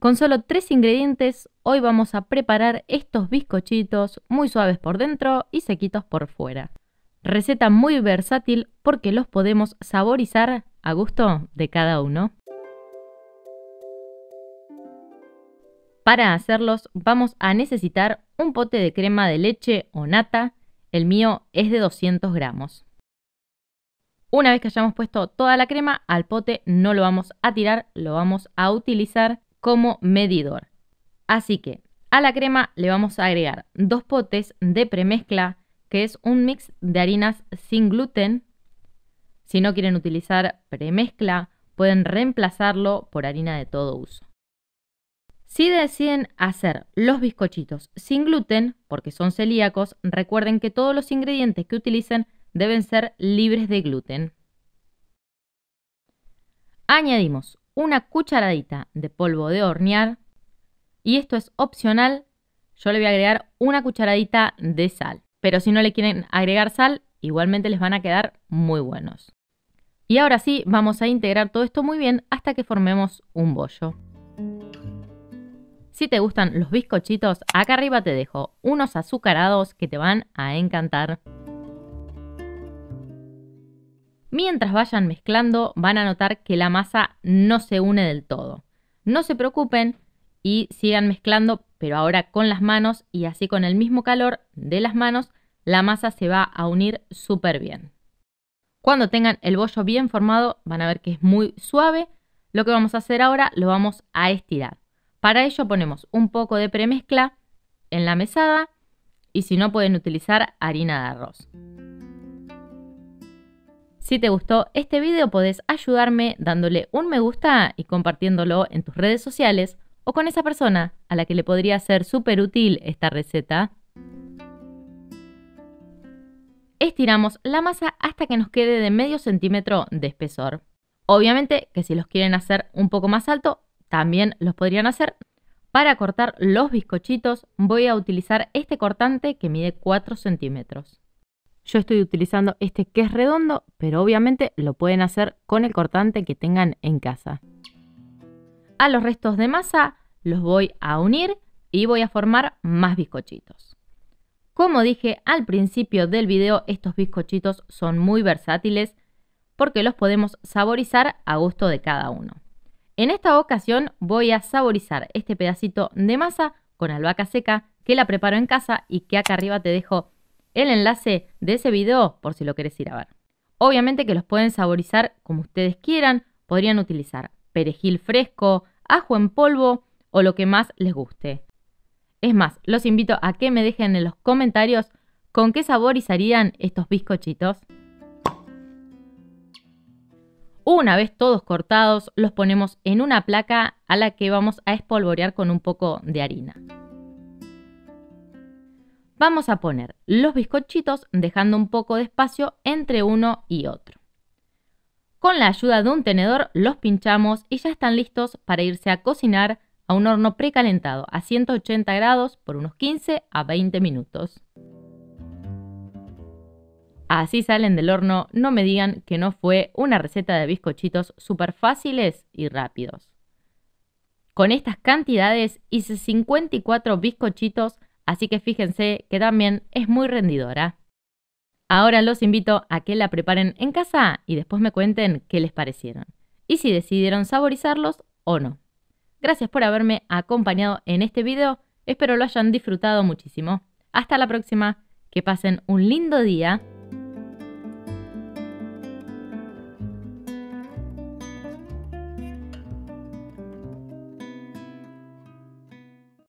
Con solo tres ingredientes, hoy vamos a preparar estos bizcochitos muy suaves por dentro y sequitos por fuera. Receta muy versátil porque los podemos saborizar a gusto de cada uno. Para hacerlos vamos a necesitar un pote de crema de leche o nata, el mío es de 200 gramos. Una vez que hayamos puesto toda la crema al pote no lo vamos a tirar, lo vamos a utilizar como medidor. Así que a la crema le vamos a agregar dos potes de premezcla, que es un mix de harinas sin gluten. Si no quieren utilizar premezcla, pueden reemplazarlo por harina de todo uso. Si deciden hacer los bizcochitos sin gluten, porque son celíacos, recuerden que todos los ingredientes que utilicen deben ser libres de gluten. Añadimos una cucharadita de polvo de hornear y esto es opcional, yo le voy a agregar una cucharadita de sal. Pero si no le quieren agregar sal, igualmente les van a quedar muy buenos. Y ahora sí, vamos a integrar todo esto muy bien hasta que formemos un bollo. Si te gustan los bizcochitos, acá arriba te dejo unos azucarados que te van a encantar. Mientras vayan mezclando van a notar que la masa no se une del todo. No se preocupen y sigan mezclando, pero ahora con las manos y así con el mismo calor de las manos, la masa se va a unir súper bien. Cuando tengan el bollo bien formado van a ver que es muy suave. Lo que vamos a hacer ahora lo vamos a estirar. Para ello ponemos un poco de premezcla en la mesada y si no pueden utilizar harina de arroz. Si te gustó este video podés ayudarme dándole un me gusta y compartiéndolo en tus redes sociales o con esa persona a la que le podría ser súper útil esta receta. Estiramos la masa hasta que nos quede de medio centímetro de espesor. Obviamente que si los quieren hacer un poco más alto, también los podrían hacer. Para cortar los bizcochitos voy a utilizar este cortante que mide 4 centímetros. Yo estoy utilizando este que es redondo, pero obviamente lo pueden hacer con el cortante que tengan en casa. A los restos de masa los voy a unir y voy a formar más bizcochitos. Como dije al principio del video, estos bizcochitos son muy versátiles porque los podemos saborizar a gusto de cada uno. En esta ocasión voy a saborizar este pedacito de masa con albahaca seca que la preparo en casa y que acá arriba te dejo el enlace de ese video por si lo querés ir a ver. Obviamente que los pueden saborizar como ustedes quieran, podrían utilizar perejil fresco, ajo en polvo o lo que más les guste. Es más, los invito a que me dejen en los comentarios con qué saborizarían estos bizcochitos. Una vez todos cortados, los ponemos en una placa a la que vamos a espolvorear con un poco de harina. Vamos a poner los bizcochitos dejando un poco de espacio entre uno y otro. Con la ayuda de un tenedor los pinchamos y ya están listos para irse a cocinar a un horno precalentado a 180 grados por unos 15 a 20 minutos. Así salen del horno, no me digan que no fue una receta de bizcochitos súper fáciles y rápidos. Con estas cantidades hice 54 bizcochitos así que fíjense que también es muy rendidora. Ahora los invito a que la preparen en casa y después me cuenten qué les parecieron y si decidieron saborizarlos o no. Gracias por haberme acompañado en este video, espero lo hayan disfrutado muchísimo. Hasta la próxima, que pasen un lindo día.